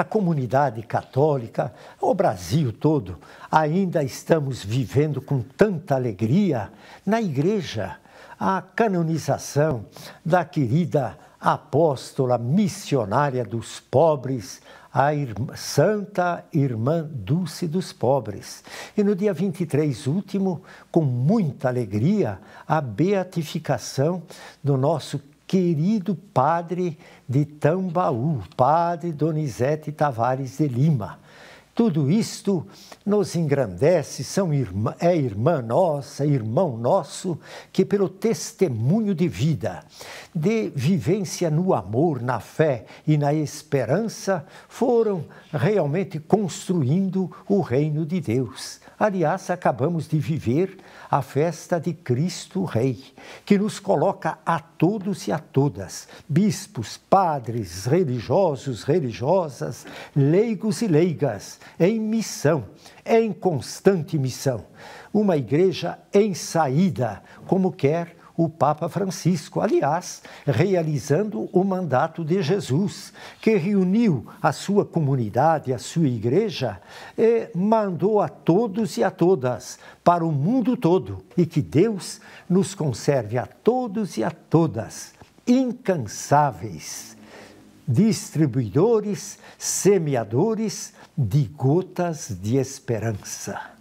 a comunidade católica, o Brasil todo, ainda estamos vivendo com tanta alegria na igreja a canonização da querida apóstola missionária dos pobres, a irmã, Santa Irmã Dulce dos Pobres. E no dia 23 último, com muita alegria, a beatificação do nosso querido padre de Tambaú, padre Donizete Tavares de Lima tudo isto nos engrandece, são irmã, é irmã nossa, irmão nosso, que pelo testemunho de vida, de vivência no amor, na fé e na esperança, foram realmente construindo o reino de Deus. Aliás, acabamos de viver a festa de Cristo Rei, que nos coloca a todos e a todas, bispos, padres, religiosos, religiosas, leigos e leigas, é em missão, é em constante missão. Uma igreja em saída, como quer o Papa Francisco, aliás, realizando o mandato de Jesus, que reuniu a sua comunidade, a sua igreja, e mandou a todos e a todas para o mundo todo, e que Deus nos conserve a todos e a todas incansáveis distribuidores, semeadores de gotas de esperança.